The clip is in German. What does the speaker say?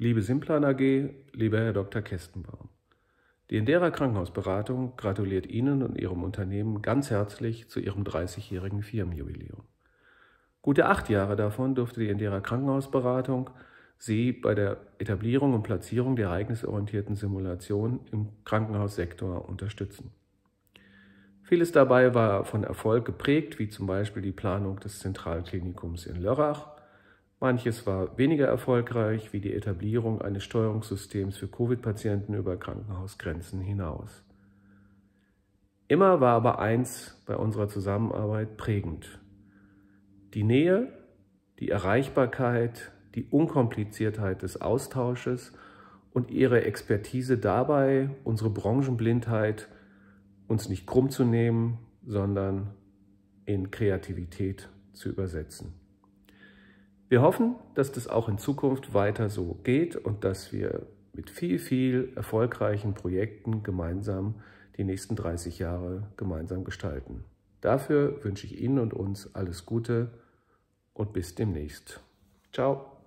Liebe Simplan AG, lieber Herr Dr. Kestenbaum. Die Indera Krankenhausberatung gratuliert Ihnen und Ihrem Unternehmen ganz herzlich zu Ihrem 30-jährigen Firmenjubiläum. Gute acht Jahre davon durfte die Indera Krankenhausberatung Sie bei der Etablierung und Platzierung der ereignisorientierten Simulation im Krankenhaussektor unterstützen. Vieles dabei war von Erfolg geprägt, wie zum Beispiel die Planung des Zentralklinikums in Lörrach Manches war weniger erfolgreich, wie die Etablierung eines Steuerungssystems für Covid-Patienten über Krankenhausgrenzen hinaus. Immer war aber eins bei unserer Zusammenarbeit prägend. Die Nähe, die Erreichbarkeit, die Unkompliziertheit des Austausches und ihre Expertise dabei, unsere Branchenblindheit uns nicht krumm zu nehmen, sondern in Kreativität zu übersetzen. Wir hoffen, dass das auch in Zukunft weiter so geht und dass wir mit viel, viel erfolgreichen Projekten gemeinsam die nächsten 30 Jahre gemeinsam gestalten. Dafür wünsche ich Ihnen und uns alles Gute und bis demnächst. Ciao.